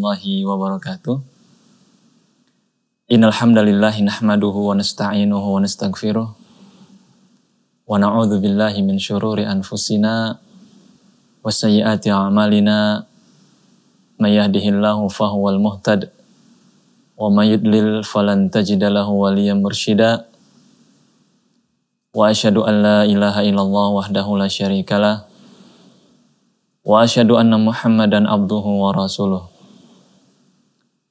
warahmatullahi wabarakatuh. Innal hamdalillah nahmaduhu wa nasta'inuhu wa nastaghfiruh wa na'udzu billahi min syururi anfusina wa sayyiati a'malina may yahdihillahu fahuwal muhtad wa may yudlil falan tajida lahu waliyan mursyida wa asyhadu an la ilaha illallah wahdahu la syarikalah wa asyhadu anna muhammadan abduhu wa rasuluh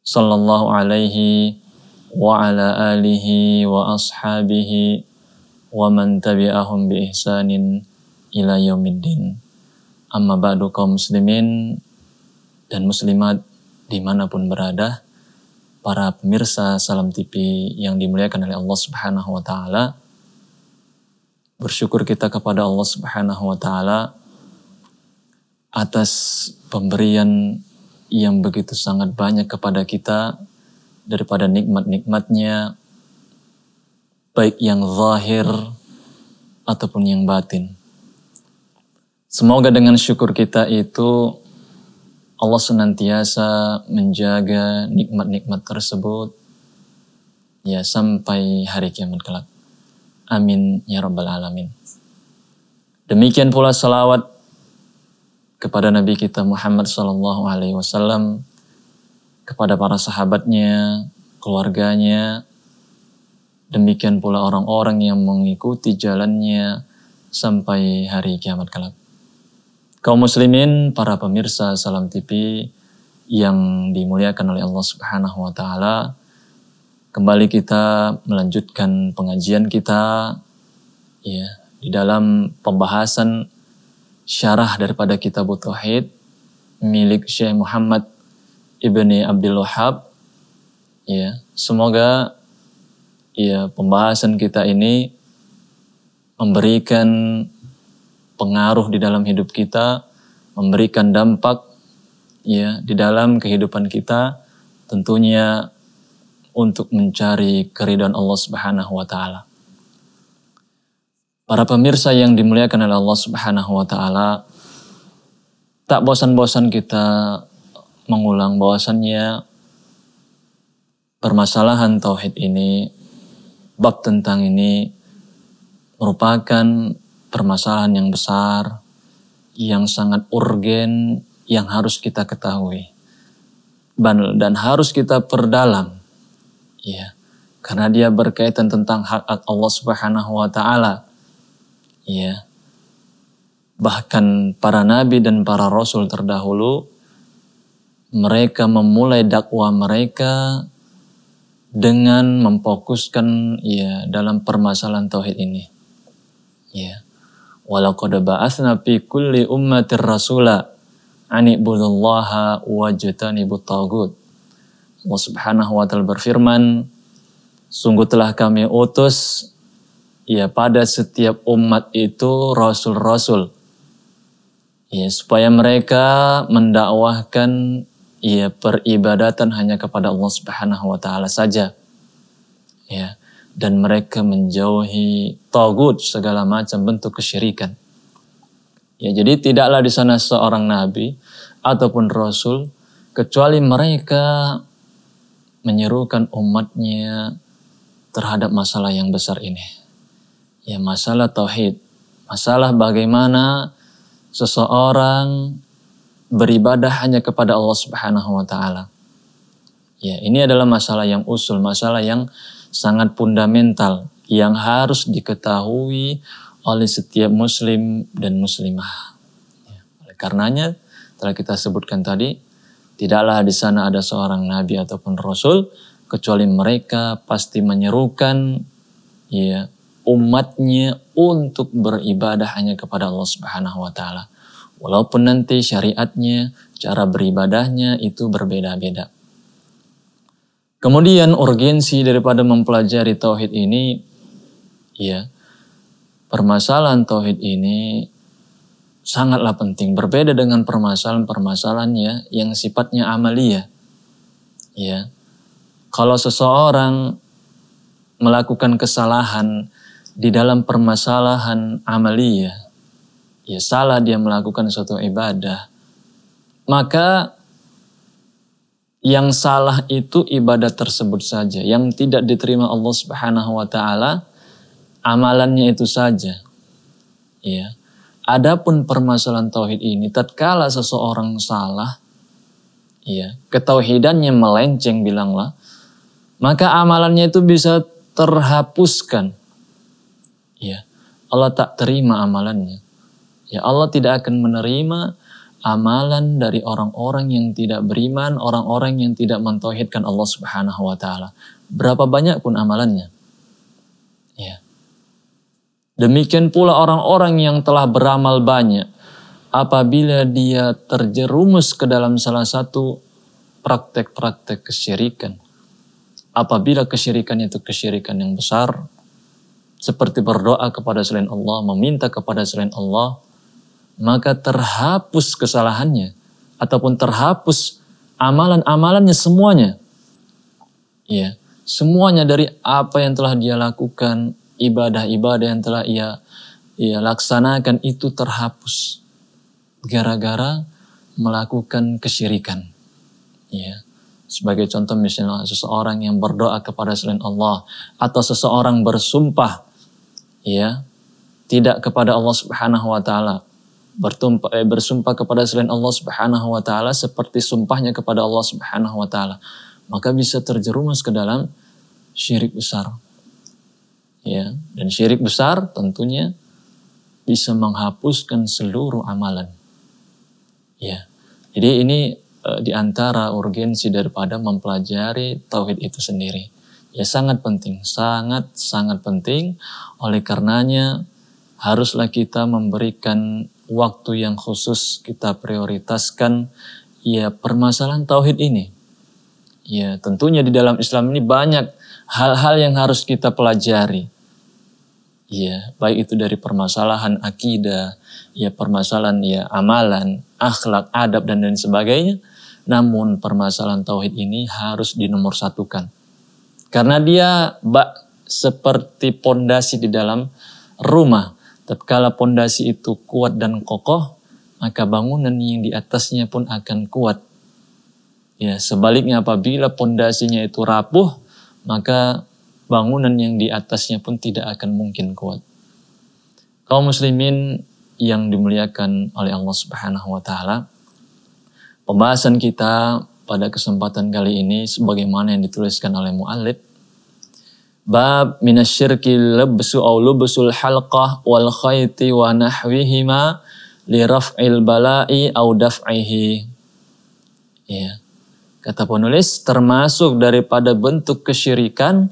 sallallahu alaihi wa ala alihi wa ashabihi wa man tabi'ahum bi ihsanin ila yaumiddin. Amma ba'du kaum muslimin dan muslimat dimanapun berada, para pemirsa Salam TV yang dimuliakan oleh Allah Subhanahu wa taala. Bersyukur kita kepada Allah Subhanahu wa taala atas pemberian yang begitu sangat banyak kepada kita daripada nikmat-nikmatnya baik yang zahir ataupun yang batin. Semoga dengan syukur kita itu Allah senantiasa menjaga nikmat-nikmat tersebut ya sampai hari kiamat kelak. Amin ya rabbal alamin. Demikian pula salawat kepada Nabi kita Muhammad Sallallahu Alaihi Wasallam, kepada para sahabatnya, keluarganya, demikian pula orang-orang yang mengikuti jalannya sampai hari kiamat kelak. Kaum muslimin, para pemirsa Salam TV yang dimuliakan oleh Allah Subhanahu wa taala, kembali kita melanjutkan pengajian kita ya di dalam pembahasan syarah daripada kitab Tauhid milik Syekh Muhammad Ibni Abdul Wahab. Ya, semoga ya pembahasan kita ini memberikan pengaruh di dalam hidup kita, memberikan dampak ya di dalam kehidupan kita tentunya untuk mencari keridhaan Allah Subhanahu wa taala. Para pemirsa yang dimuliakan oleh Allah Subhanahu wa taala, tak bosan-bosan kita mengulang bahwasannya permasalahan tauhid ini bab tentang ini merupakan permasalahan yang besar yang sangat urgen yang harus kita ketahui dan harus kita perdalam ya karena dia berkaitan tentang hak Allah Subhanahu wa taala ya bahkan para nabi dan para rasul terdahulu mereka memulai dakwah mereka dengan memfokuskan ya dalam permasalahan tauhid ini ya walaqad ba'atsna fi kulli ummatir rasula anibudullaha wajtanibut tagut Allah subhanahu wa ta'ala berfirman sungguh telah kami utus ya pada setiap umat itu rasul-rasul. Ya supaya mereka mendakwahkan ya peribadatan hanya kepada Allah Subhanahu wa taala saja. Ya dan mereka menjauhi togut segala macam bentuk kesyirikan. Ya jadi tidaklah di sana seorang nabi ataupun rasul kecuali mereka menyerukan umatnya terhadap masalah yang besar ini ya masalah tauhid. Masalah bagaimana seseorang beribadah hanya kepada Allah Subhanahu wa taala. Ya, ini adalah masalah yang usul, masalah yang sangat fundamental yang harus diketahui oleh setiap muslim dan muslimah. Ya. Oleh karenanya, telah kita sebutkan tadi, tidaklah di sana ada seorang nabi ataupun rasul kecuali mereka pasti menyerukan ya umatnya untuk beribadah hanya kepada Allah Subhanahu wa taala. Walaupun nanti syariatnya, cara beribadahnya itu berbeda-beda. Kemudian urgensi daripada mempelajari tauhid ini ya permasalahan tauhid ini sangatlah penting berbeda dengan permasalahan permasalahan ya yang sifatnya amalia. Ya. Kalau seseorang melakukan kesalahan di dalam permasalahan amaliyah, ya salah dia melakukan suatu ibadah, maka yang salah itu ibadah tersebut saja, yang tidak diterima Allah Subhanahu wa taala amalannya itu saja. Ya. Adapun permasalahan tauhid ini tatkala seseorang salah ya, ketauhidannya melenceng bilanglah, maka amalannya itu bisa terhapuskan ya Allah tak terima amalannya ya Allah tidak akan menerima amalan dari orang-orang yang tidak beriman orang-orang yang tidak mentauhidkan Allah Subhanahu wa taala berapa banyak pun amalannya ya demikian pula orang-orang yang telah beramal banyak apabila dia terjerumus ke dalam salah satu praktek-praktek kesyirikan apabila kesyirikan itu kesyirikan yang besar seperti berdoa kepada selain Allah, meminta kepada selain Allah, maka terhapus kesalahannya ataupun terhapus amalan-amalannya semuanya. Ya, semuanya dari apa yang telah dia lakukan, ibadah-ibadah yang telah ia ia laksanakan itu terhapus gara-gara melakukan kesyirikan. Ya. Sebagai contoh misalnya seseorang yang berdoa kepada selain Allah atau seseorang bersumpah ya tidak kepada Allah Subhanahu wa taala bertumpah, eh, bersumpah kepada selain Allah Subhanahu wa taala seperti sumpahnya kepada Allah Subhanahu wa taala maka bisa terjerumus ke dalam syirik besar ya dan syirik besar tentunya bisa menghapuskan seluruh amalan ya jadi ini e, eh, di urgensi daripada mempelajari tauhid itu sendiri ya sangat penting, sangat sangat penting. Oleh karenanya haruslah kita memberikan waktu yang khusus kita prioritaskan ya permasalahan tauhid ini. Ya, tentunya di dalam Islam ini banyak hal-hal yang harus kita pelajari. Ya, baik itu dari permasalahan akidah, ya permasalahan ya amalan, akhlak, adab dan lain sebagainya. Namun permasalahan tauhid ini harus dinomorsatukan karena dia bak seperti pondasi di dalam rumah. Tatkala pondasi itu kuat dan kokoh, maka bangunan yang di atasnya pun akan kuat. Ya, sebaliknya apabila pondasinya itu rapuh, maka bangunan yang di atasnya pun tidak akan mungkin kuat. Kaum muslimin yang dimuliakan oleh Allah Subhanahu wa taala, pembahasan kita pada kesempatan kali ini sebagaimana yang dituliskan oleh muallif bab minasyirki labsu aw lubsul halqah wal khayti wa nahwihima li raf'il bala'i aw daf'ihi ya kata penulis termasuk daripada bentuk kesyirikan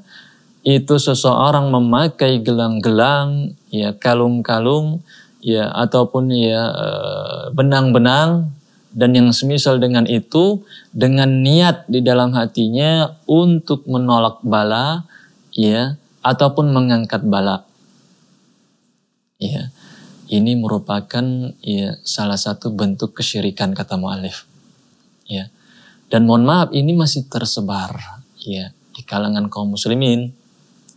itu seseorang memakai gelang-gelang ya kalung-kalung ya ataupun ya eh, benang-benang dan yang semisal dengan itu dengan niat di dalam hatinya untuk menolak bala ya ataupun mengangkat bala ya ini merupakan ya salah satu bentuk kesyirikan kata mu'alif ya dan mohon maaf ini masih tersebar ya di kalangan kaum muslimin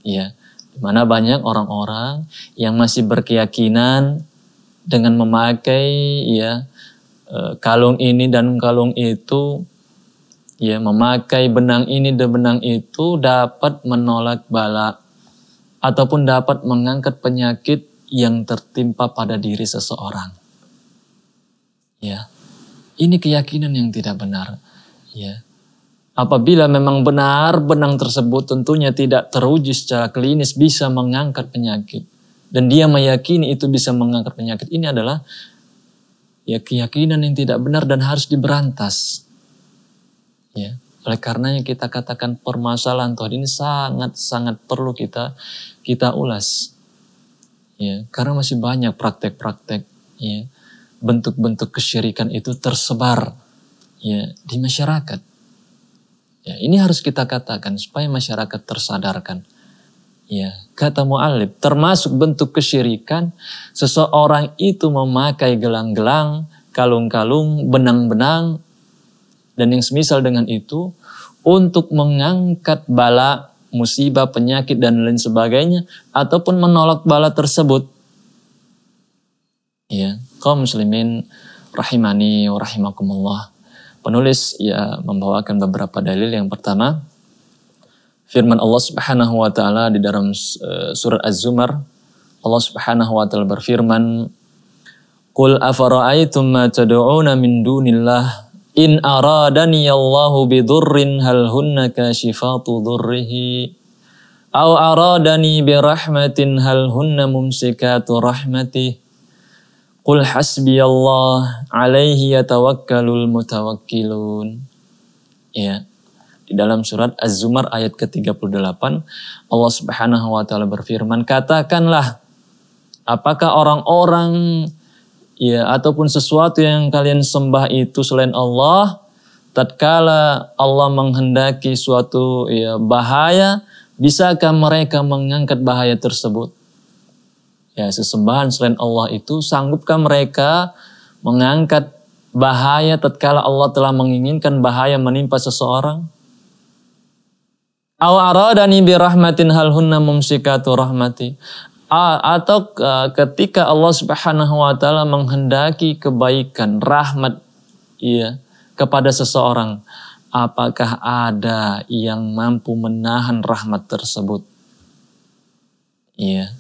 ya di mana banyak orang-orang yang masih berkeyakinan dengan memakai ya Eh, kalung ini dan kalung itu, ya memakai benang ini dan benang itu dapat menolak bala ataupun dapat mengangkat penyakit yang tertimpa pada diri seseorang. Ya. Ini keyakinan yang tidak benar, ya. Apabila memang benar benang tersebut tentunya tidak teruji secara klinis bisa mengangkat penyakit dan dia meyakini itu bisa mengangkat penyakit ini adalah ya keyakinan yang tidak benar dan harus diberantas. Ya, oleh karenanya kita katakan permasalahan Tuhan ini sangat-sangat perlu kita kita ulas. Ya, karena masih banyak praktek-praktek ya bentuk-bentuk kesyirikan itu tersebar ya di masyarakat. Ya, ini harus kita katakan supaya masyarakat tersadarkan. Ya, kata mu'alib, termasuk bentuk kesyirikan, seseorang itu memakai gelang-gelang, kalung-kalung, benang-benang, dan yang semisal dengan itu, untuk mengangkat bala, musibah, penyakit, dan lain sebagainya, ataupun menolak bala tersebut. Ya, kaum muslimin rahimani wa rahimakumullah. Penulis ya membawakan beberapa dalil. Yang pertama, firman Allah Subhanahu wa taala di dalam eh, surat Az-Zumar Allah Subhanahu wa taala berfirman Qul afara'aytum ma tad'una min dunillah in aradani Allahu bidurrin hal hunna kashifatu durrihi aw aradani rahmatin hal hunna mumsikatu rahmati Qul hasbi Allah alaihi yatawakkalul mutawakkilun. Ya. Di dalam surat Az-Zumar ayat ke-38 Allah Subhanahu wa taala berfirman, "Katakanlah apakah orang-orang ya ataupun sesuatu yang kalian sembah itu selain Allah tatkala Allah menghendaki suatu ya bahaya, bisakah mereka mengangkat bahaya tersebut?" Ya, sesembahan selain Allah itu sanggupkah mereka mengangkat bahaya tatkala Allah telah menginginkan bahaya menimpa seseorang? Au aradani bi rahmatin hal hunna mumsikatu rahmati. Atau e, ketika Allah Subhanahu wa taala menghendaki kebaikan, rahmat iya kepada seseorang, apakah ada yang mampu menahan rahmat tersebut? Iya.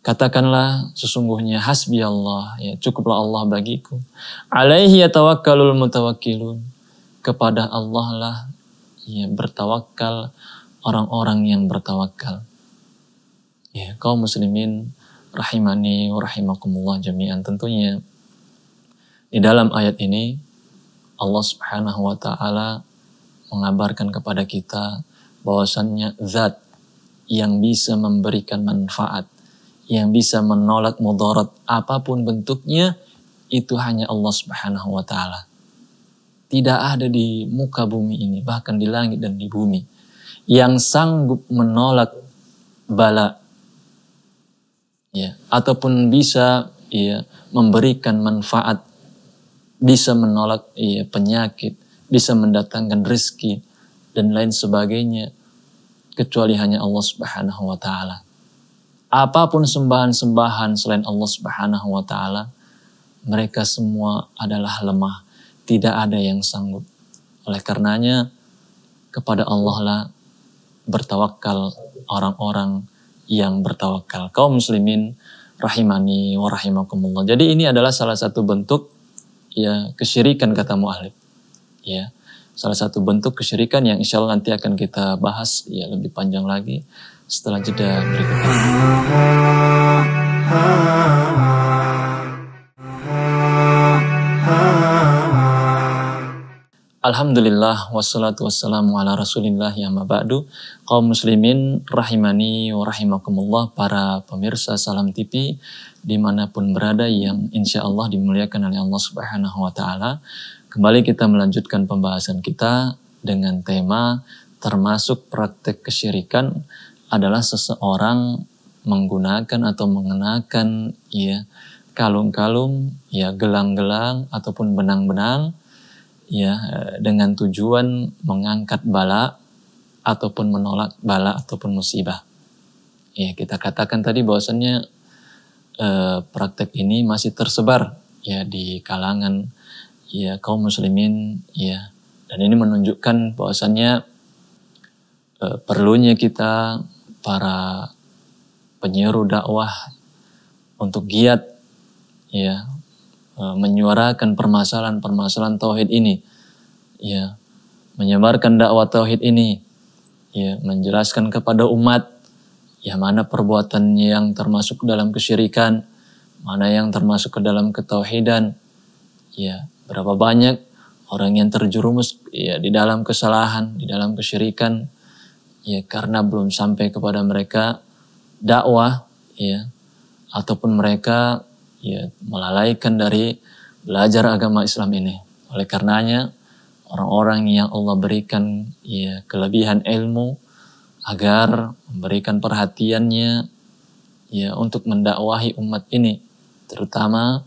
Katakanlah sesungguhnya hasbi Allah, ya cukuplah Allah bagiku. Alaihi yatawakkalul mutawakkilun. Kepada Allah lah ya, bertawakal orang-orang yang bertawakal. Ya, kaum muslimin rahimani wa rahimakumullah jami'an tentunya di dalam ayat ini Allah Subhanahu wa taala mengabarkan kepada kita bahwasannya zat yang bisa memberikan manfaat, yang bisa menolak mudarat apapun bentuknya itu hanya Allah Subhanahu wa taala tidak ada di muka bumi ini, bahkan di langit dan di bumi, yang sanggup menolak bala, ya, ataupun bisa ya, memberikan manfaat, bisa menolak ya, penyakit, bisa mendatangkan rezeki dan lain sebagainya, kecuali hanya Allah Subhanahu wa Ta'ala. Apapun sembahan-sembahan selain Allah Subhanahu wa Ta'ala, mereka semua adalah lemah tidak ada yang sanggup. Oleh karenanya, kepada Allah lah bertawakal orang-orang yang bertawakal. Kaum muslimin rahimani wa rahimakumullah. Jadi ini adalah salah satu bentuk ya kesyirikan kata mu'alib. Ya, salah satu bentuk kesyirikan yang insya Allah nanti akan kita bahas ya lebih panjang lagi setelah jeda berikutnya. Alhamdulillah wassalatu wassalamu ala rasulillah ya mabadu kaum muslimin rahimani wa rahimakumullah para pemirsa salam TV dimanapun berada yang insya Allah dimuliakan oleh Allah subhanahu wa ta'ala kembali kita melanjutkan pembahasan kita dengan tema termasuk praktek kesyirikan adalah seseorang menggunakan atau mengenakan ya kalung-kalung ya gelang-gelang ataupun benang-benang ya eh, dengan tujuan mengangkat bala ataupun menolak bala ataupun musibah. Ya, kita katakan tadi bahwasannya eh, praktek ini masih tersebar ya di kalangan ya kaum muslimin ya dan ini menunjukkan bahwasannya eh, perlunya kita para penyeru dakwah untuk giat ya Eh, menyuarakan permasalahan-permasalahan tauhid ini ya menyebarkan dakwah tauhid ini ya menjelaskan kepada umat ya mana perbuatan yang termasuk dalam kesyirikan mana yang termasuk ke dalam ketauhidan ya berapa banyak orang yang terjerumus ya di dalam kesalahan di dalam kesyirikan ya karena belum sampai kepada mereka dakwah ya ataupun mereka ya melalaikan dari belajar agama Islam ini. Oleh karenanya orang-orang yang Allah berikan ya kelebihan ilmu agar memberikan perhatiannya ya untuk mendakwahi umat ini terutama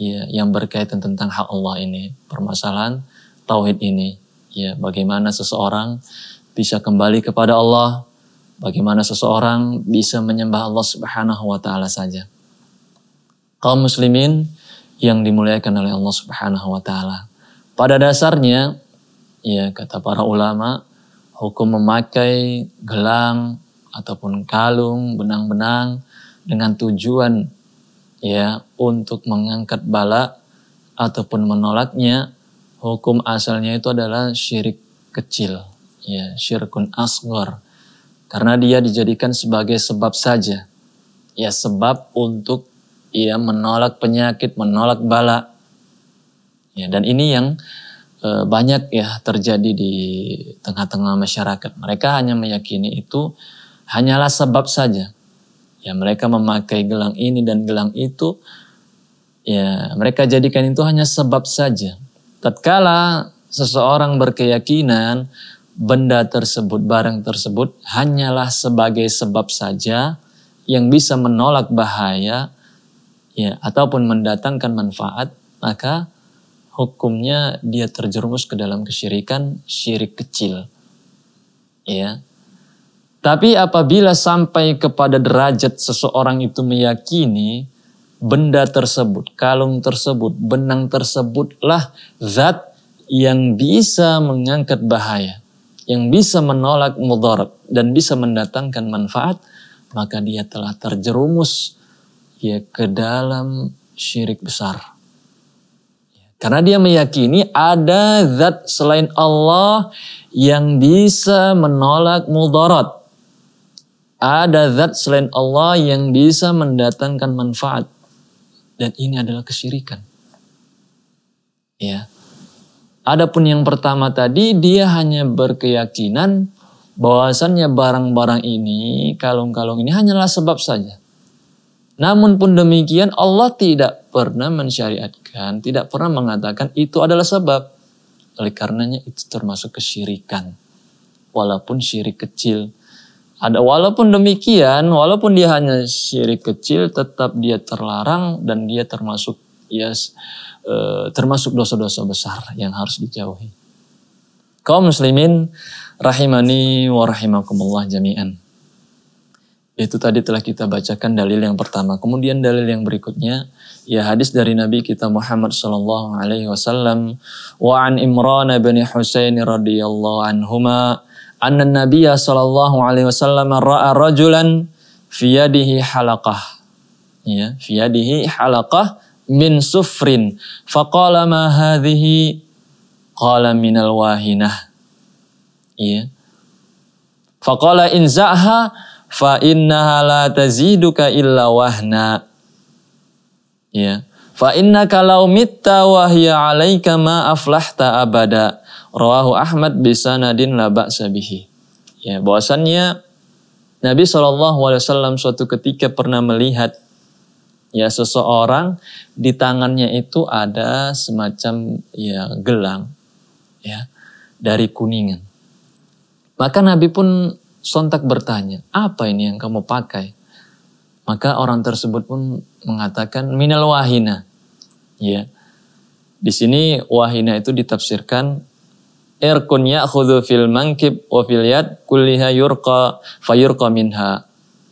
ya yang berkaitan tentang hak Allah ini permasalahan tauhid ini ya bagaimana seseorang bisa kembali kepada Allah bagaimana seseorang bisa menyembah Allah Subhanahu wa taala saja kaum muslimin yang dimuliakan oleh Allah Subhanahu wa taala. Pada dasarnya ya kata para ulama hukum memakai gelang ataupun kalung, benang-benang dengan tujuan ya untuk mengangkat bala ataupun menolaknya hukum asalnya itu adalah syirik kecil ya syirkun asgor karena dia dijadikan sebagai sebab saja ya sebab untuk ia menolak penyakit, menolak bala. Ya, dan ini yang e, banyak ya terjadi di tengah-tengah masyarakat. Mereka hanya meyakini itu hanyalah sebab saja. Ya, mereka memakai gelang ini dan gelang itu ya mereka jadikan itu hanya sebab saja. Tatkala seseorang berkeyakinan benda tersebut, barang tersebut hanyalah sebagai sebab saja yang bisa menolak bahaya ya ataupun mendatangkan manfaat maka hukumnya dia terjerumus ke dalam kesyirikan syirik kecil ya tapi apabila sampai kepada derajat seseorang itu meyakini benda tersebut, kalung tersebut, benang tersebutlah zat yang bisa mengangkat bahaya, yang bisa menolak mudarat dan bisa mendatangkan manfaat, maka dia telah terjerumus ya ke dalam syirik besar. Karena dia meyakini ada zat selain Allah yang bisa menolak mudarat. Ada zat selain Allah yang bisa mendatangkan manfaat. Dan ini adalah kesyirikan. Ya. Adapun yang pertama tadi dia hanya berkeyakinan bahwasannya barang-barang ini, kalung-kalung ini hanyalah sebab saja. Namun pun demikian Allah tidak pernah mensyariatkan, tidak pernah mengatakan itu adalah sebab. Oleh karenanya itu termasuk kesyirikan. Walaupun syirik kecil. Ada walaupun demikian, walaupun dia hanya syirik kecil, tetap dia terlarang dan dia termasuk yes, eh, termasuk dosa-dosa besar yang harus dijauhi. Kaum muslimin rahimani wa rahimakumullah jami'an. Itu tadi telah kita bacakan dalil yang pertama. Kemudian dalil yang berikutnya ya hadis dari Nabi kita Muhammad sallallahu alaihi wasallam wa an Imran bin Husain radhiyallahu anhuma anna Nabiya sallallahu alaihi wasallam ra'a rajulan fi yadihi halaqah. Ya, fi yadihi halaqah min sufrin. Faqala ma hadhihi? Qala al wahinah. ya Faqala inza'ha fa innaha la taziduka illa wahna. Ya. Fa innaka law mitta wa hiya 'alaika ma aflahta abada. Rawahu Ahmad bi sanadin la ba'sa bihi. Ya, bahwasannya Nabi SAW suatu ketika pernah melihat ya seseorang di tangannya itu ada semacam ya gelang ya dari kuningan. Maka Nabi pun sontak bertanya, apa ini yang kamu pakai? Maka orang tersebut pun mengatakan minal wahina. Ya. Di sini wahina itu ditafsirkan irkun ya'khudhu fil mankib wa fil yad kulliha yurqa fayurqa minha.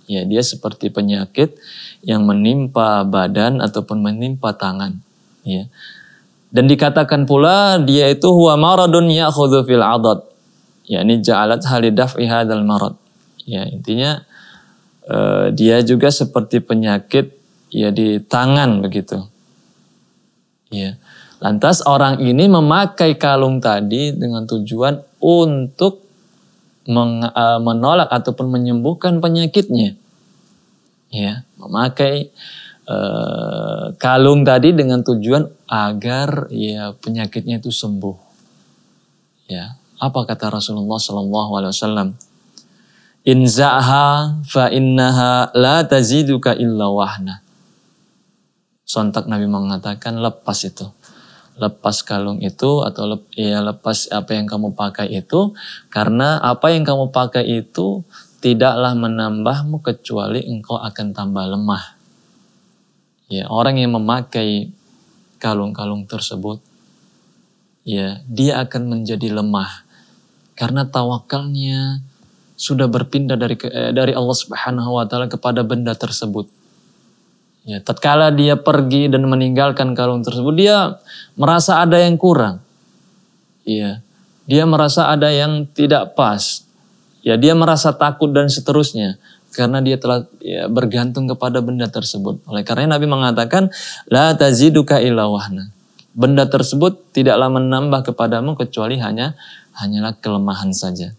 Ya, dia seperti penyakit yang menimpa badan ataupun menimpa tangan. Ya. Dan dikatakan pula dia itu huwa maradun ya'khudhu fil adat ya ini ja'alat halidaf ihadal marad ya intinya eh, dia juga seperti penyakit ya di tangan begitu ya lantas orang ini memakai kalung tadi dengan tujuan untuk meng, eh, menolak ataupun menyembuhkan penyakitnya ya memakai eh, kalung tadi dengan tujuan agar ya penyakitnya itu sembuh ya apa kata Rasulullah Sallallahu Alaihi Wasallam? Inzaha fa innaha la taziduka illa wahna. Sontak Nabi mengatakan lepas itu. Lepas kalung itu atau lep, ya lepas apa yang kamu pakai itu karena apa yang kamu pakai itu tidaklah menambahmu kecuali engkau akan tambah lemah. Ya, orang yang memakai kalung-kalung tersebut ya dia akan menjadi lemah karena tawakalnya sudah berpindah dari eh, dari Allah Subhanahu wa taala kepada benda tersebut. Ya, tatkala dia pergi dan meninggalkan kalung tersebut, dia merasa ada yang kurang. Iya, dia merasa ada yang tidak pas. Ya, dia merasa takut dan seterusnya karena dia telah ya, bergantung kepada benda tersebut. Oleh karena Nabi mengatakan, la taziduka illa wahna benda tersebut tidaklah menambah kepadamu kecuali hanya hanyalah kelemahan saja.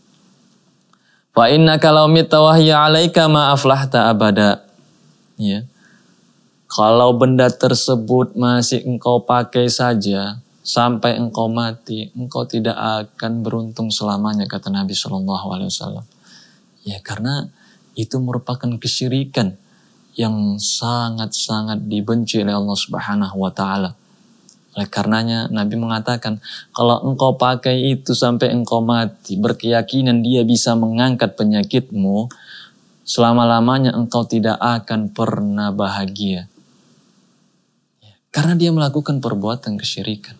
Fa inna kalau mitawahya alaika maaflah aflahta abada. Ya. Kalau benda tersebut masih engkau pakai saja sampai engkau mati, engkau tidak akan beruntung selamanya kata Nabi Shallallahu alaihi wasallam. Ya karena itu merupakan kesyirikan yang sangat-sangat dibenci oleh Allah Subhanahu wa taala. Oleh karenanya Nabi mengatakan, kalau engkau pakai itu sampai engkau mati, berkeyakinan dia bisa mengangkat penyakitmu, selama-lamanya engkau tidak akan pernah bahagia. Ya, karena dia melakukan perbuatan kesyirikan.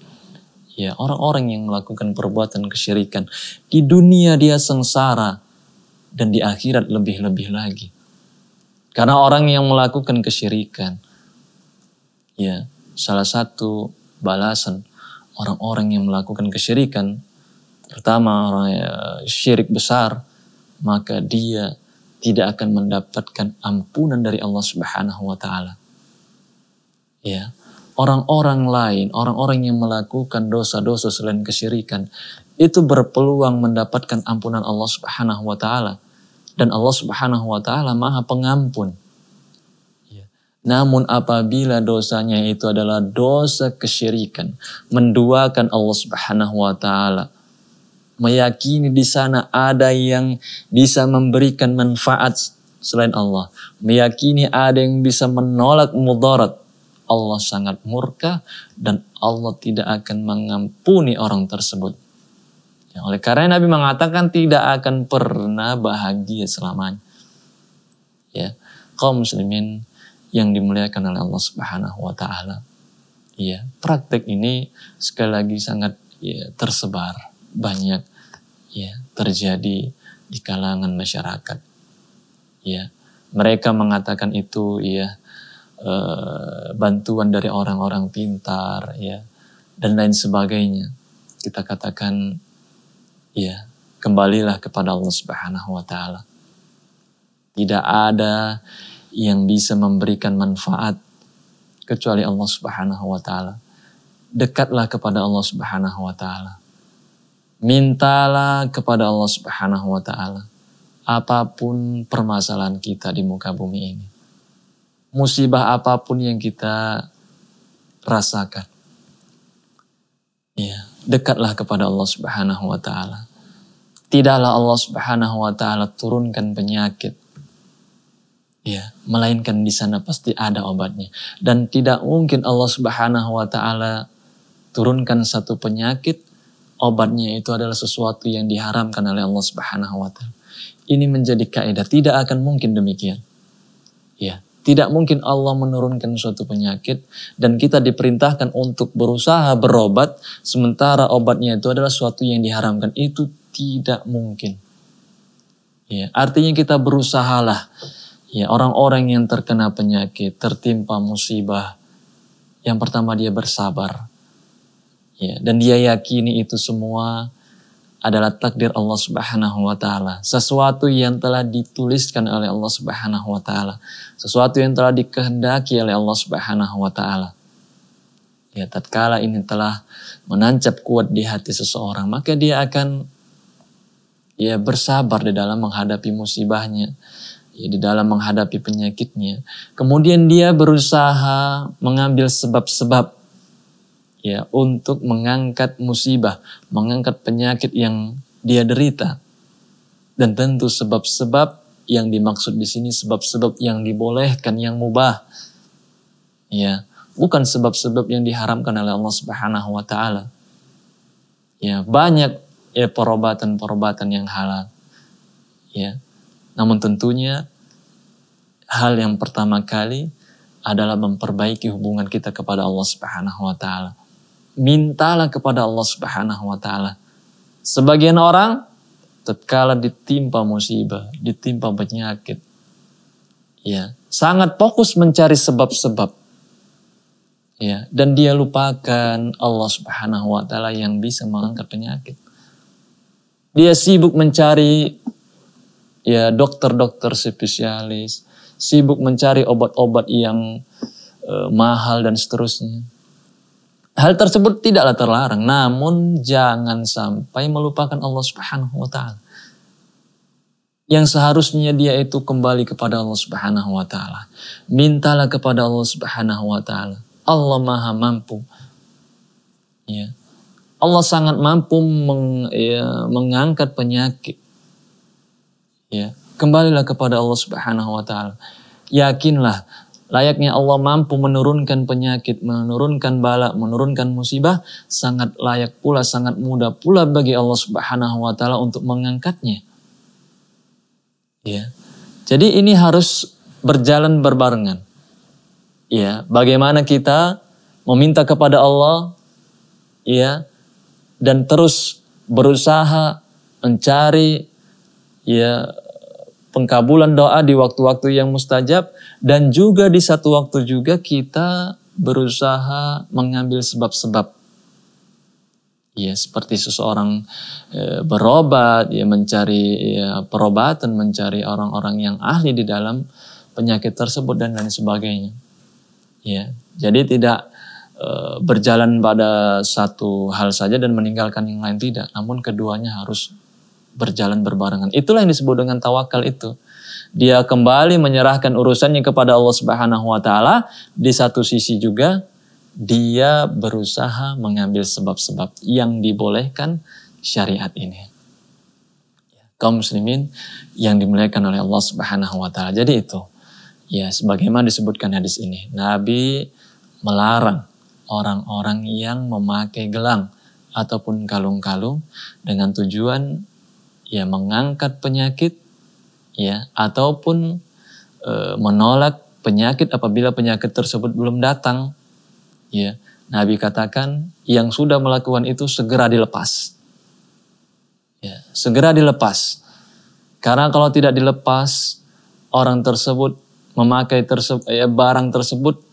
Ya, orang-orang yang melakukan perbuatan kesyirikan di dunia dia sengsara dan di akhirat lebih-lebih lagi. Karena orang yang melakukan kesyirikan, ya, salah satu balasan orang-orang yang melakukan kesyirikan, terutama orang syirik besar, maka dia tidak akan mendapatkan ampunan dari Allah Subhanahu wa taala. Ya. Orang-orang lain, orang-orang yang melakukan dosa-dosa selain kesyirikan, itu berpeluang mendapatkan ampunan Allah Subhanahu wa taala. Dan Allah Subhanahu wa taala Maha Pengampun. Namun apabila dosanya itu adalah dosa kesyirikan, menduakan Allah Subhanahu wa taala, meyakini di sana ada yang bisa memberikan manfaat selain Allah, meyakini ada yang bisa menolak mudarat, Allah sangat murka dan Allah tidak akan mengampuni orang tersebut. Ya, oleh karena Nabi mengatakan tidak akan pernah bahagia selamanya. Ya, kaum muslimin yang dimuliakan oleh Allah Subhanahu wa taala. Ya, praktek ini sekali lagi sangat ya, tersebar banyak ya terjadi di kalangan masyarakat. Ya, mereka mengatakan itu ya e, bantuan dari orang-orang pintar ya dan lain sebagainya. Kita katakan ya kembalilah kepada Allah Subhanahu wa taala. Tidak ada yang bisa memberikan manfaat kecuali Allah Subhanahu wa taala. Dekatlah kepada Allah Subhanahu wa taala. Mintalah kepada Allah Subhanahu wa taala apapun permasalahan kita di muka bumi ini. Musibah apapun yang kita rasakan. Ya, dekatlah kepada Allah Subhanahu wa taala. Tidaklah Allah Subhanahu wa taala turunkan penyakit ya melainkan di sana pasti ada obatnya dan tidak mungkin Allah Subhanahu wa taala turunkan satu penyakit obatnya itu adalah sesuatu yang diharamkan oleh Allah Subhanahu wa taala ini menjadi kaidah tidak akan mungkin demikian ya tidak mungkin Allah menurunkan suatu penyakit dan kita diperintahkan untuk berusaha berobat sementara obatnya itu adalah sesuatu yang diharamkan itu tidak mungkin ya artinya kita berusahalah Ya, orang-orang yang terkena penyakit, tertimpa musibah, yang pertama dia bersabar. Ya, dan dia yakini itu semua adalah takdir Allah Subhanahu wa taala, sesuatu yang telah dituliskan oleh Allah Subhanahu wa taala, sesuatu yang telah dikehendaki oleh Allah Subhanahu wa taala. Ya, tatkala ini telah menancap kuat di hati seseorang, maka dia akan ya bersabar di dalam menghadapi musibahnya ya, di dalam menghadapi penyakitnya. Kemudian dia berusaha mengambil sebab-sebab ya untuk mengangkat musibah, mengangkat penyakit yang dia derita. Dan tentu sebab-sebab yang dimaksud di sini sebab-sebab yang dibolehkan, yang mubah. Ya, bukan sebab-sebab yang diharamkan oleh Allah Subhanahu wa taala. Ya, banyak ya perobatan-perobatan yang halal. Ya, namun tentunya hal yang pertama kali adalah memperbaiki hubungan kita kepada Allah Subhanahu wa taala. Mintalah kepada Allah Subhanahu wa taala. Sebagian orang tatkala ditimpa musibah, ditimpa penyakit, ya, sangat fokus mencari sebab-sebab. Ya, dan dia lupakan Allah Subhanahu wa taala yang bisa mengangkat penyakit. Dia sibuk mencari ya dokter-dokter spesialis, sibuk mencari obat-obat yang e, mahal dan seterusnya. Hal tersebut tidaklah terlarang, namun jangan sampai melupakan Allah Subhanahu wa taala. Yang seharusnya dia itu kembali kepada Allah Subhanahu wa taala. Mintalah kepada Allah Subhanahu wa taala. Allah Maha mampu. Ya. Allah sangat mampu meng, ya, mengangkat penyakit Ya, kembalilah kepada Allah Subhanahu wa taala. Yakinlah layaknya Allah mampu menurunkan penyakit, menurunkan bala, menurunkan musibah, sangat layak pula, sangat mudah pula bagi Allah Subhanahu wa taala untuk mengangkatnya. Ya. Jadi ini harus berjalan berbarengan. Ya, bagaimana kita meminta kepada Allah ya dan terus berusaha mencari ya pengkabulan doa di waktu-waktu yang mustajab dan juga di satu waktu juga kita berusaha mengambil sebab-sebab ya seperti seseorang e, berobat ya mencari ya, perobatan mencari orang-orang yang ahli di dalam penyakit tersebut dan lain sebagainya ya jadi tidak e, berjalan pada satu hal saja dan meninggalkan yang lain tidak namun keduanya harus berjalan berbarengan. Itulah yang disebut dengan tawakal itu. Dia kembali menyerahkan urusannya kepada Allah Subhanahu wa taala. Di satu sisi juga dia berusaha mengambil sebab-sebab yang dibolehkan syariat ini. Kaum muslimin yang dimuliakan oleh Allah Subhanahu wa taala. Jadi itu ya sebagaimana disebutkan hadis ini. Nabi melarang orang-orang yang memakai gelang ataupun kalung-kalung dengan tujuan ya mengangkat penyakit ya ataupun e, menolak penyakit apabila penyakit tersebut belum datang ya Nabi katakan yang sudah melakukan itu segera dilepas ya segera dilepas karena kalau tidak dilepas orang tersebut memakai tersebut ya, barang tersebut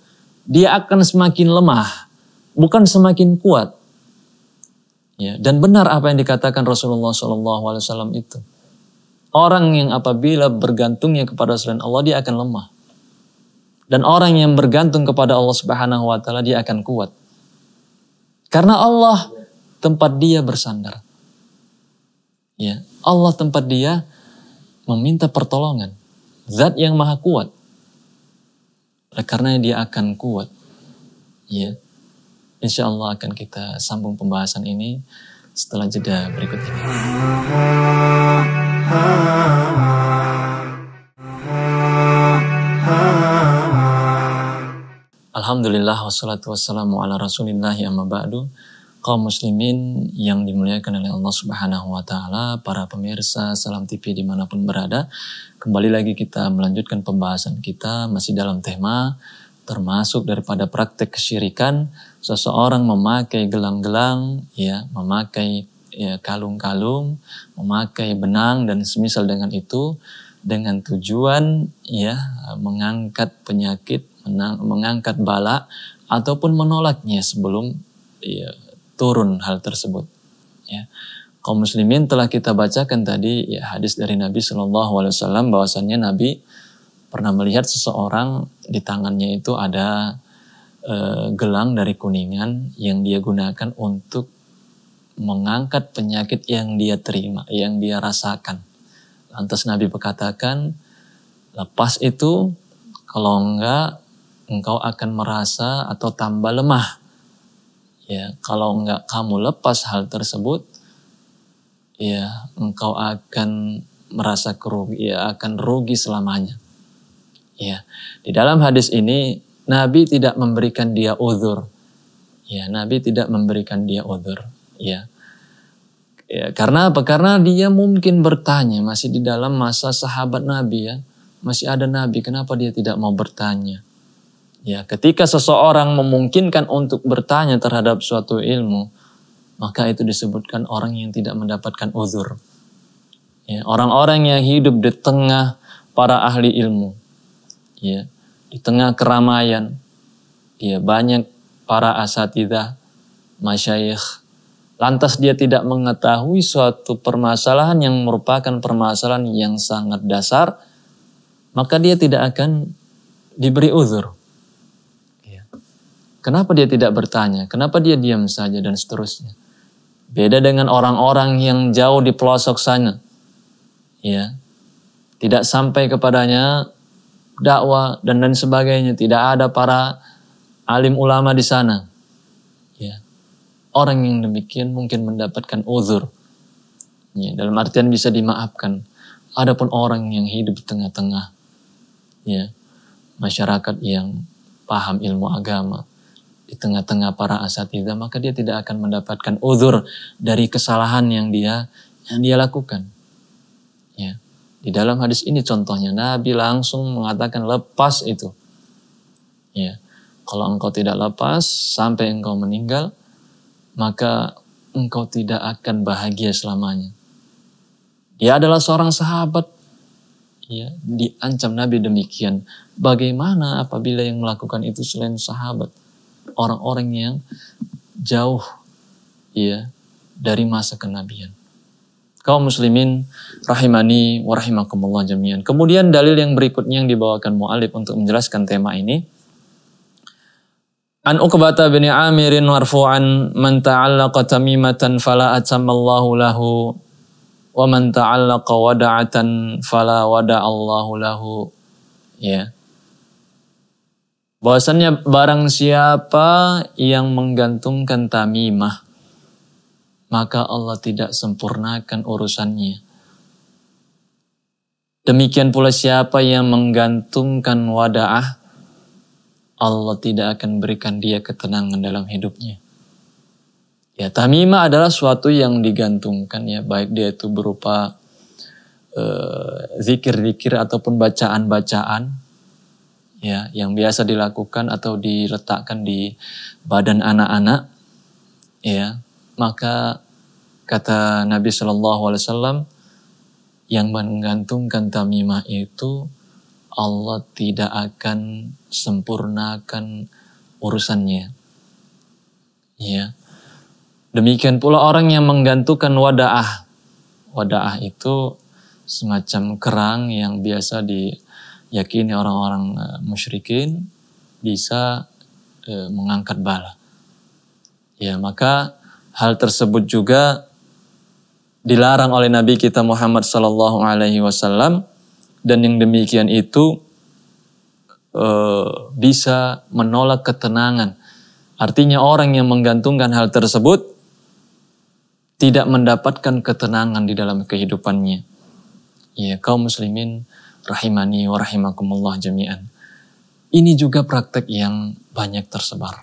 dia akan semakin lemah bukan semakin kuat Ya, dan benar apa yang dikatakan Rasulullah SAW itu. Orang yang apabila bergantungnya kepada selain Allah dia akan lemah. Dan orang yang bergantung kepada Allah Subhanahu wa taala dia akan kuat. Karena Allah tempat dia bersandar. Ya, Allah tempat dia meminta pertolongan. Zat yang maha kuat. Karena dia akan kuat. Ya. Insya Allah akan kita sambung pembahasan ini setelah jeda berikut ini. Alhamdulillah wassalatu wassalamu ala rasulillah ba'du kaum muslimin yang dimuliakan oleh Allah Subhanahu wa taala, para pemirsa Salam TV dimanapun berada. Kembali lagi kita melanjutkan pembahasan kita masih dalam tema termasuk daripada praktek kesyirikan seseorang memakai gelang-gelang, ya, memakai ya, kalung-kalung, ya, memakai benang dan semisal dengan itu dengan tujuan ya mengangkat penyakit, menang, mengangkat bala ataupun menolaknya sebelum ya, turun hal tersebut. Ya. Kaum muslimin telah kita bacakan tadi ya, hadis dari Nabi Shallallahu Alaihi Wasallam bahwasannya Nabi pernah melihat seseorang di tangannya itu ada uh, gelang dari kuningan yang dia gunakan untuk mengangkat penyakit yang dia terima, yang dia rasakan. Lantas Nabi berkatakan, lepas itu kalau enggak engkau akan merasa atau tambah lemah. Ya, kalau enggak kamu lepas hal tersebut, ya engkau akan merasa kerugian, ya akan rugi selamanya. Ya, di dalam hadis ini Nabi tidak memberikan dia uzur. Ya, Nabi tidak memberikan dia uzur. Ya. ya. Karena apa? Karena dia mungkin bertanya masih di dalam masa sahabat Nabi ya. Masih ada Nabi, kenapa dia tidak mau bertanya? Ya, ketika seseorang memungkinkan untuk bertanya terhadap suatu ilmu, maka itu disebutkan orang yang tidak mendapatkan uzur. Ya, orang-orang yang hidup di tengah para ahli ilmu. Ya, di tengah keramaian, ya banyak para asatidah, masyayikh. Lantas dia tidak mengetahui suatu permasalahan yang merupakan permasalahan yang sangat dasar, maka dia tidak akan diberi uzur. Iya. Kenapa dia tidak bertanya? Kenapa dia diam saja dan seterusnya? Beda dengan orang-orang yang jauh di pelosok sana. Ya. Tidak sampai kepadanya dakwah dan lain sebagainya. Tidak ada para alim ulama di sana. Ya. Orang yang demikian mungkin mendapatkan uzur. Ya, dalam artian bisa dimaafkan. Adapun orang yang hidup di tengah-tengah ya, masyarakat yang paham ilmu agama di tengah-tengah para asatidha maka dia tidak akan mendapatkan uzur dari kesalahan yang dia yang dia lakukan. Ya. Di dalam hadis ini contohnya Nabi langsung mengatakan lepas itu. Ya. Kalau engkau tidak lepas sampai engkau meninggal, maka engkau tidak akan bahagia selamanya. Dia adalah seorang sahabat. Ya, diancam Nabi demikian. Bagaimana apabila yang melakukan itu selain sahabat? Orang-orang yang jauh ya dari masa kenabian kaum muslimin rahimani wa rahimakumullah jami'an. Kemudian dalil yang berikutnya yang dibawakan mu'alif untuk menjelaskan tema ini. An Uqbata bin Amirin warfu'an man ta'allaqa tamimatan fala atamallahu lahu wa man ta'allaqa wada'atan fala wada'allahu lahu. Ya. Bahwasannya barang siapa yang menggantungkan tamimah maka Allah tidak sempurnakan urusannya. Demikian pula siapa yang menggantungkan wada'ah, Allah tidak akan berikan dia ketenangan dalam hidupnya. Ya, tamimah adalah suatu yang digantungkan ya, baik dia itu berupa eh, zikir-zikir uh, ataupun bacaan-bacaan ya yang biasa dilakukan atau diletakkan di badan anak-anak ya maka kata Nabi Shallallahu Alaihi Wasallam yang menggantungkan tamimah itu Allah tidak akan sempurnakan urusannya. Ya. Demikian pula orang yang menggantungkan wadaah. Wadaah itu semacam kerang yang biasa diyakini orang-orang e, musyrikin bisa e, mengangkat bala. Ya, maka Hal tersebut juga dilarang oleh Nabi kita Muhammad Sallallahu Alaihi Wasallam dan yang demikian itu e, bisa menolak ketenangan. Artinya orang yang menggantungkan hal tersebut tidak mendapatkan ketenangan di dalam kehidupannya. Ya, kaum muslimin rahimani wa rahimakumullah jami'an. Ini juga praktek yang banyak tersebar.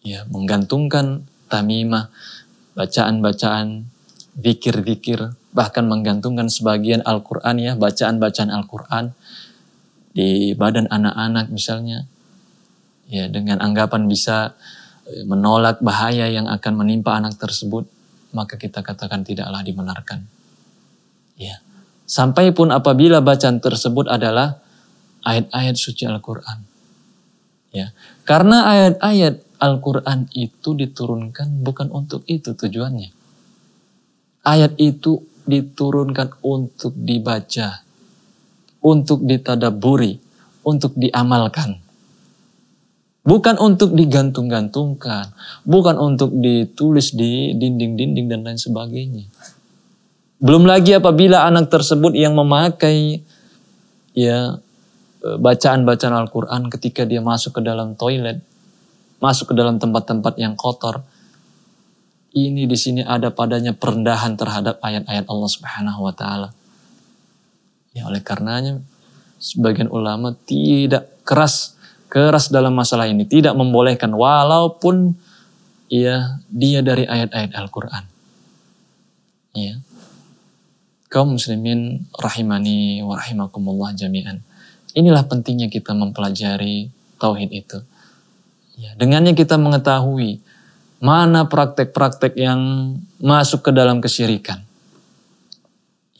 Ya, menggantungkan tamimah, bacaan-bacaan, zikir-zikir, bahkan menggantungkan sebagian Al-Quran ya, bacaan-bacaan Al-Quran di badan anak-anak misalnya. Ya, dengan anggapan bisa e, menolak bahaya yang akan menimpa anak tersebut, maka kita katakan tidaklah dibenarkan. Ya. Sampai pun apabila bacaan tersebut adalah ayat-ayat suci Al-Quran. Ya. Karena ayat-ayat Al-Quran itu diturunkan bukan untuk itu tujuannya. Ayat itu diturunkan untuk dibaca, untuk ditadaburi, untuk diamalkan. Bukan untuk digantung-gantungkan, bukan untuk ditulis di dinding-dinding dan lain sebagainya. Belum lagi apabila anak tersebut yang memakai ya bacaan-bacaan Al-Qur'an ketika dia masuk ke dalam toilet masuk ke dalam tempat-tempat yang kotor. Ini di sini ada padanya perendahan terhadap ayat-ayat Allah Subhanahu wa taala. Ya oleh karenanya sebagian ulama tidak keras keras dalam masalah ini, tidak membolehkan walaupun ya dia dari ayat-ayat Al-Qur'an. Ya. Kaum muslimin rahimani wa rahimakumullah jami'an. Inilah pentingnya kita mempelajari tauhid itu Ya, dengannya kita mengetahui mana praktek-praktek yang masuk ke dalam kesyirikan.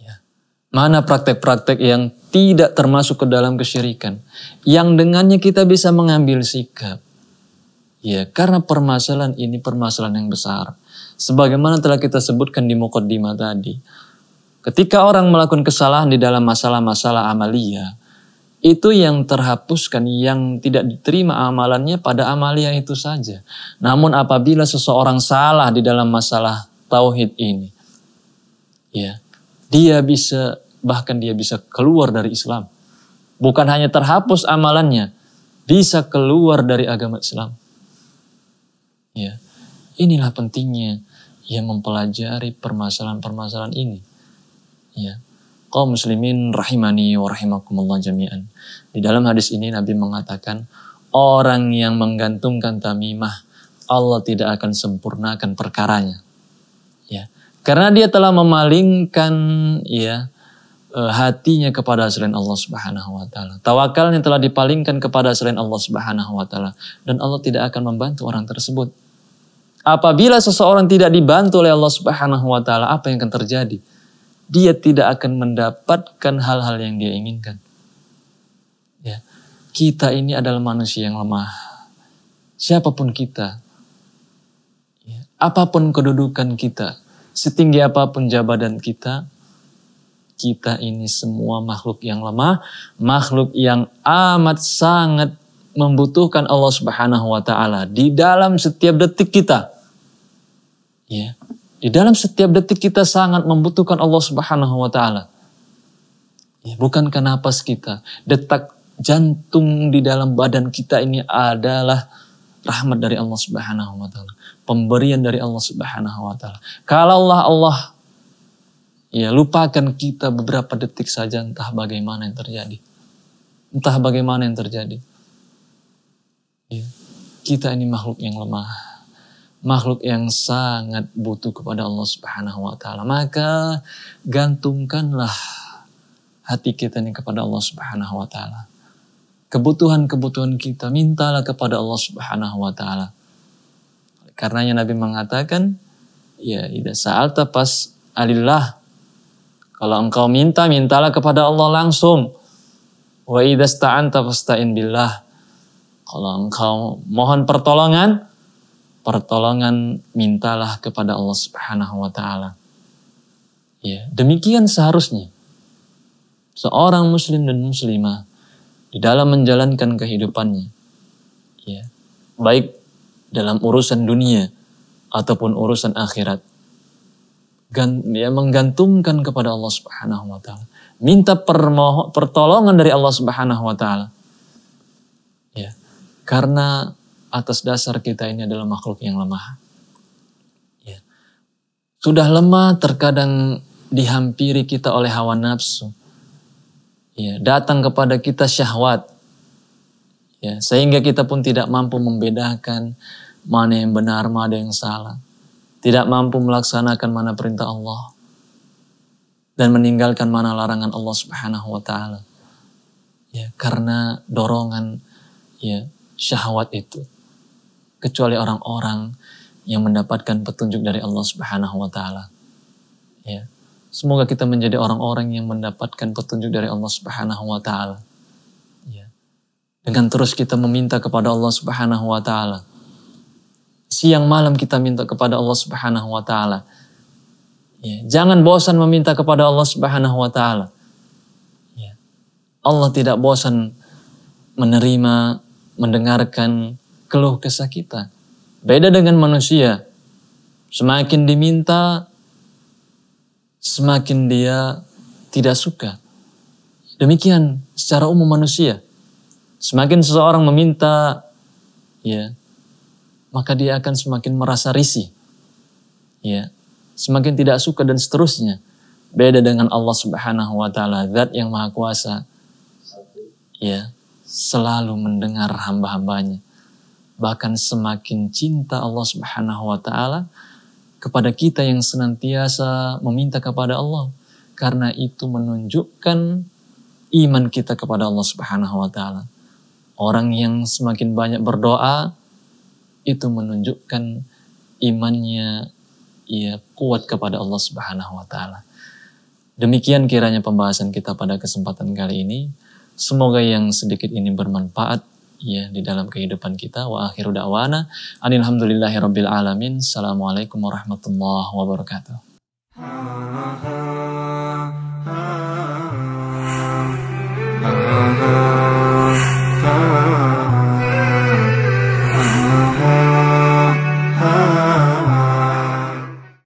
Ya, mana praktek-praktek yang tidak termasuk ke dalam kesyirikan. Yang dengannya kita bisa mengambil sikap. Ya, karena permasalahan ini permasalahan yang besar. Sebagaimana telah kita sebutkan di Mukaddimah tadi. Ketika orang melakukan kesalahan di dalam masalah-masalah amalia, itu yang terhapuskan, yang tidak diterima amalannya pada amalia itu saja. Namun apabila seseorang salah di dalam masalah tauhid ini, ya, dia bisa bahkan dia bisa keluar dari Islam. Bukan hanya terhapus amalannya, bisa keluar dari agama Islam. Ya. Inilah pentingnya yang mempelajari permasalahan-permasalahan ini. Ya, kaum muslimin rahimani wa rahimakumullah jami'an. Di dalam hadis ini Nabi mengatakan, orang yang menggantungkan tamimah, Allah tidak akan sempurnakan perkaranya. Ya. Karena dia telah memalingkan ya e, hatinya kepada selain Allah Subhanahu wa taala. Tawakalnya telah dipalingkan kepada selain Allah Subhanahu wa taala dan Allah tidak akan membantu orang tersebut. Apabila seseorang tidak dibantu oleh Allah Subhanahu wa taala, apa yang akan terjadi? dia tidak akan mendapatkan hal-hal yang dia inginkan. Ya, kita ini adalah manusia yang lemah. Siapapun kita, ya, apapun kedudukan kita, setinggi apapun jabatan kita, kita ini semua makhluk yang lemah, makhluk yang amat sangat membutuhkan Allah Subhanahu wa taala di dalam setiap detik kita. Ya. Di dalam setiap detik kita sangat membutuhkan Allah Subhanahu wa taala. Ya, bukan karena napas kita, detak jantung di dalam badan kita ini adalah rahmat dari Allah Subhanahu wa taala, pemberian dari Allah Subhanahu wa taala. Allah Allah ya lupakan kita beberapa detik saja entah bagaimana yang terjadi. Entah bagaimana yang terjadi. Ya, kita ini makhluk yang lemah makhluk yang sangat butuh kepada Allah Subhanahu wa taala. Maka gantungkanlah hati kita ini kepada Allah Subhanahu wa taala. Kebutuhan-kebutuhan kita mintalah kepada Allah Subhanahu wa taala. Karenanya Nabi mengatakan, ya ida sa'alta pas alillah. Kalau engkau minta, mintalah kepada Allah langsung. Wa sta'anta fasta'in billah. Kalau engkau mohon pertolongan, pertolongan mintalah kepada Allah Subhanahu wa taala. Ya, demikian seharusnya seorang muslim dan muslimah di dalam menjalankan kehidupannya. Ya, baik dalam urusan dunia ataupun urusan akhirat. Gan, ya, menggantungkan kepada Allah Subhanahu wa taala. Minta pertolongan dari Allah Subhanahu wa taala. Ya. Karena atas dasar kita ini adalah makhluk yang lemah. Ya. Sudah lemah terkadang dihampiri kita oleh hawa nafsu. Ya, datang kepada kita syahwat. Ya, sehingga kita pun tidak mampu membedakan mana yang benar, mana yang salah. Tidak mampu melaksanakan mana perintah Allah. Dan meninggalkan mana larangan Allah subhanahu wa ta'ala. Ya, karena dorongan ya syahwat itu kecuali orang-orang yang mendapatkan petunjuk dari Allah Subhanahu wa taala. Ya. Semoga kita menjadi orang-orang yang mendapatkan petunjuk dari Allah Subhanahu wa taala. Ya. Dengan terus kita meminta kepada Allah Subhanahu wa taala. Siang malam kita minta kepada Allah Subhanahu wa taala. Ya. Jangan bosan meminta kepada Allah Subhanahu wa taala. Ya. Allah tidak bosan menerima, mendengarkan, keluh kesah kita. Beda dengan manusia. Semakin diminta, semakin dia tidak suka. Demikian secara umum manusia. Semakin seseorang meminta, ya, maka dia akan semakin merasa risih. Ya, semakin tidak suka dan seterusnya. Beda dengan Allah Subhanahu wa taala, zat yang maha kuasa. Ya, selalu mendengar hamba-hambanya bahkan semakin cinta Allah Subhanahu wa taala kepada kita yang senantiasa meminta kepada Allah karena itu menunjukkan iman kita kepada Allah Subhanahu wa taala. Orang yang semakin banyak berdoa itu menunjukkan imannya ia kuat kepada Allah Subhanahu wa taala. Demikian kiranya pembahasan kita pada kesempatan kali ini. Semoga yang sedikit ini bermanfaat ya di dalam kehidupan kita. Wa akhiru da'wana alhamdulillahirabbil alamin. Assalamualaikum warahmatullahi wabarakatuh. Ha, ha, ha,